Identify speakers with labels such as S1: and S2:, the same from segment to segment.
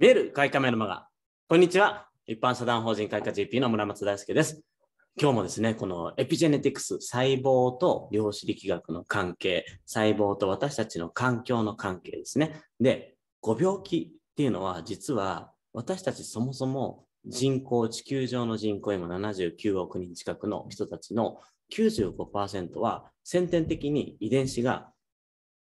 S1: 見える外貨メルマガ。こんにちは。一般社団法人開花 GP の村松大輔です。今日もですね、このエピジェネティクス、細胞と量子力学の関係、細胞と私たちの環境の関係ですね。で、ご病気っていうのは実は私たちそもそも人口、地球上の人口今79億人近くの人たちの95%は先天的に遺伝子が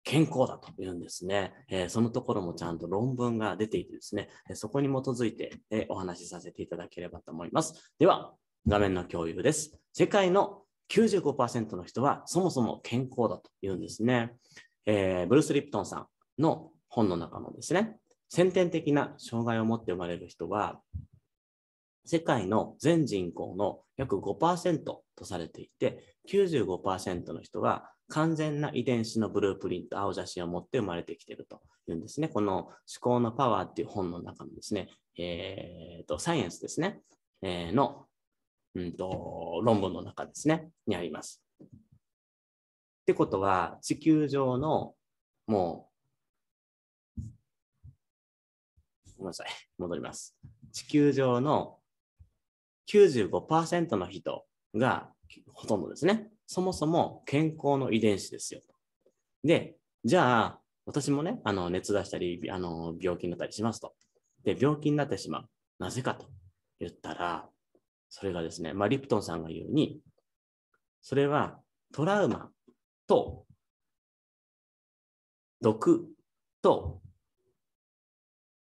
S1: 健康だというんですね、えー、そのところもちゃんと論文が出ていてですね、そこに基づいて、えお話しさせていただければと思います。では、画面の共有です。世界の95%の人はそもそも健康だというんですね。えー、ブルース・リプトンさんの本の中のですね、先天的な障害を持って生まれる人は、世界の全人口の約5%とされていて、95%の人は完全な遺伝子のブループリント、青写真を持って生まれてきているというんですね。この思考のパワーっていう本の中のですね、えーと、サイエンスですね、えー、の、うんと論文の中ですね、にあります。ってことは、地球上のもう、ごめんなさい、戻ります。地球上の95%の人がほとんどですね。そもそも健康の遺伝子ですよ。で、じゃあ、私もね、あの熱出したりあの、病気になったりしますと。で、病気になってしまう。なぜかと言ったら、それがですね、まあ、リプトンさんが言ううに、それはトラウマと毒と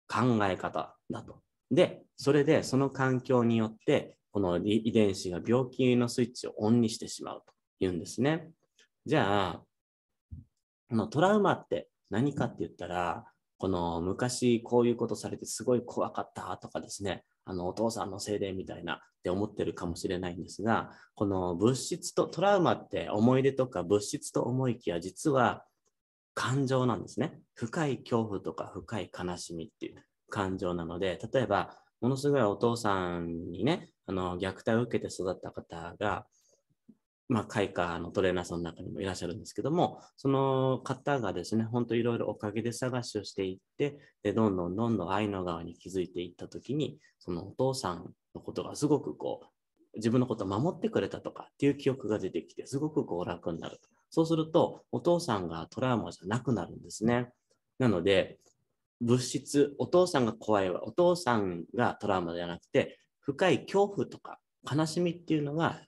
S1: 考え方だと。で、それでその環境によって、この遺伝子が病気のスイッチをオンにしてしまうと。言うんですね。じゃあ、このトラウマって何かって言ったら、この昔こういうことされてすごい怖かったとかですね、あのお父さんのせいでみたいなって思ってるかもしれないんですが、この物質とトラウマって思い出とか物質と思いきや実は感情なんですね。深い恐怖とか深い悲しみっていう感情なので、例えばものすごいお父さんにね、あの虐待を受けて育った方がまあ、会科のトレーナーさんの中にもいらっしゃるんですけども、その方がですね、ほんといろいろおかげで探しをしていって、で、どんどんどんどん愛の側に気づいていった時に、そのお父さんのことがすごくこう、自分のことを守ってくれたとかっていう記憶が出てきて、すごくこう楽になると。そうすると、お父さんがトラウマじゃなくなるんですね。なので、物質、お父さんが怖いわ、お父さんがトラウマじゃなくて、深い恐怖とか悲しみっていうのが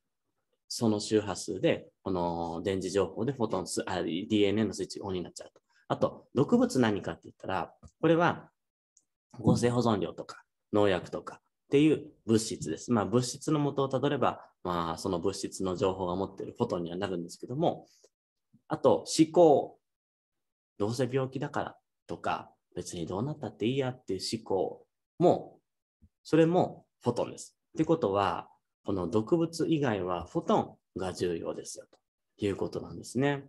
S1: その周波数で、この電磁情報でフォトンあ、DNA のスイッチオンになっちゃうと。あと、毒物何かって言ったら、これは合成保存量とか農薬とかっていう物質です。まあ、物質の元をたどれば、まあ、その物質の情報が持っているフォトンにはなるんですけども、あと、思考。どうせ病気だからとか、別にどうなったっていいやっていう思考も、それもフォトンです。ってことは、この毒物以外はフォトンが重要ですよということなんですね。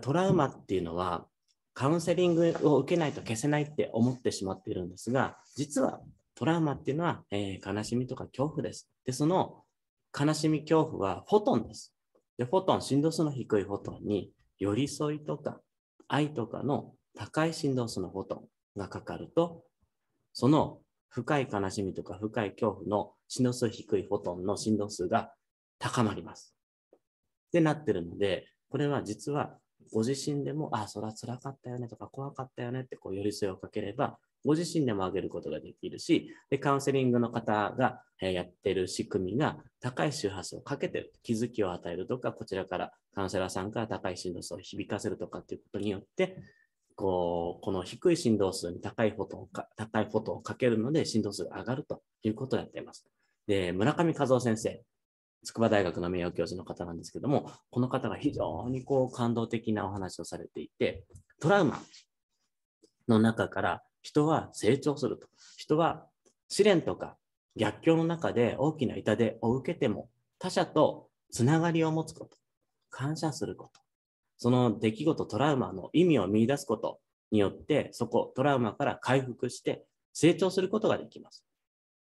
S1: トラウマっていうのはカウンセリングを受けないと消せないって思ってしまっているんですが、実はトラウマっていうのは、えー、悲しみとか恐怖です。で、その悲しみ恐怖はフォトンです。で、フォトン、振動数の低いフォトンに寄り添いとか愛とかの高い振動数のフォトンがかかると、その深い悲しみとか深い恐怖の死の数低いフォトンの振動数が高まります。ってなってるので、これは実はご自身でも、あ、そら辛かったよねとか怖かったよねってこう寄り添いをかければ、ご自身でも上げることができるし、でカウンセリングの方がやってる仕組みが高い周波数をかけてる、気づきを与えるとか、こちらからカウンセラーさんから高い振動数を響かせるとかっていうことによって、こうこの低い振動数に高いフォトンか高いフォトンをかけるので振動数が上がるということをやっています。で、村上和夫先生、筑波大学の名誉教授の方なんですけども、この方が非常にこう感動的なお話をされていて、トラウマの中から人は成長すると。人は試練とか逆境の中で大きな痛手を受けても他者とつながりを持つこと、感謝すること、その出来事、トラウマの意味を見出すことによって、そこ、トラウマから回復して成長することができます。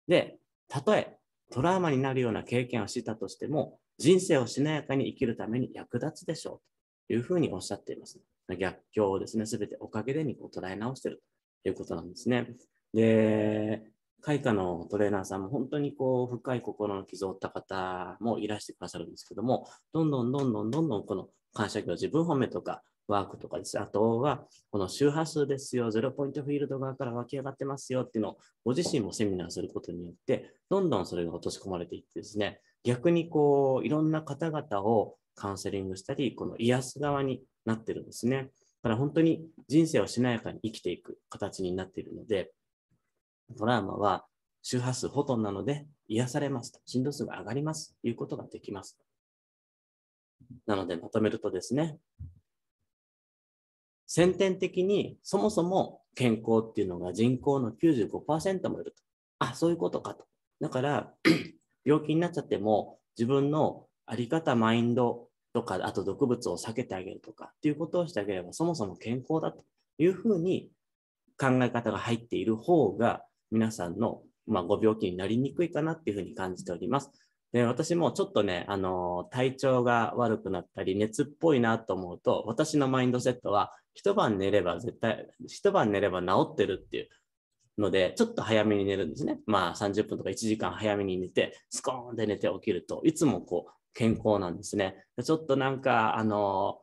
S1: で、たとえトラウマになるような経験をしたとしても、人生をしなやかに生きるために役立つでしょうというふうにおっしゃっています。逆境をですね、すべておかげでにこう捉え直しているということなんですね。で、開花のトレーナーさんも本当にこう深い心の傷を負った方もいらしてくださるんですけども、どんどんどんどんどんどんこの感謝業、自分褒めとか、ワークとかです。あとは、この周波数ですよ、ゼロポイントフィールド側から湧き上がってますよっていうのを、ご自身もセミナーすることによって、どんどんそれが落とし込まれていってですね、逆にこう、いろんな方々をカウンセリングしたり、この癒す側になってるんですね。だから本当に人生をしなやかに生きていく形になっているので、トラウマは周波数ほとんどなので癒されますと、振動数が上がりますということができます。なので、まとめるとですね、先天的にそもそも健康っていうのが人口の95%もいると。あ、そういうことかと。だから、病気になっちゃっても自分のあり方、マインドとか、あと毒物を避けてあげるとかっていうことをしてあげればそもそも健康だというふうに考え方が入っている方が皆さんの、まあ、ご病気になりにくいかなっていうふうに感じております。で、私もちょっとね、あの、体調が悪くなったり、熱っぽいなと思うと、私のマインドセットは、一晩寝れば絶対、一晩寝れば治ってるっていうので、ちょっと早めに寝るんですね。まあ、30分とか1時間早めに寝て、スコーンって寝て起きると、いつもこう、健康なんですね。ちょっとなんか、あの、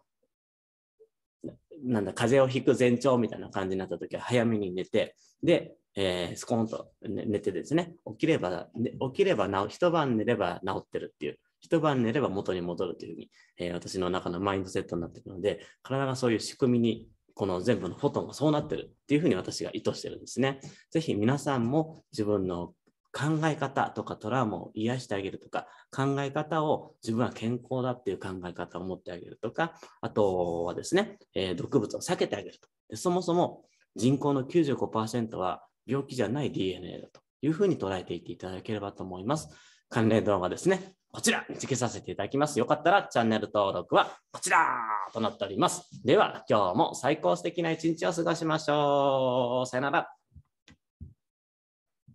S1: なんだ、風邪をひく前兆みたいな感じになった時は早めに寝て、で、えー、スコーンと寝てですね、起きれば、ね、起きれば一晩寝れば治ってるっていう、一晩寝れば元に戻るというふうに、えー、私の中のマインドセットになってるので、体がそういう仕組みに、この全部のフォトンがそうなってるっていうふうに私が意図してるんですね。ぜひ皆さんも自分の考え方とかトラウマを癒してあげるとか、考え方を自分は健康だっていう考え方を持ってあげるとか、あとはですね、えー、毒物を避けてあげると。でそもそも人口の95%は病気じゃない DNA だというふうに捉えていっていただければと思います。関連動画ですね、こちら見つけさせていただきます。よかったらチャンネル登録はこちらとなっております。では、今日も最高素敵な一日を過ごしましょう。さよなら。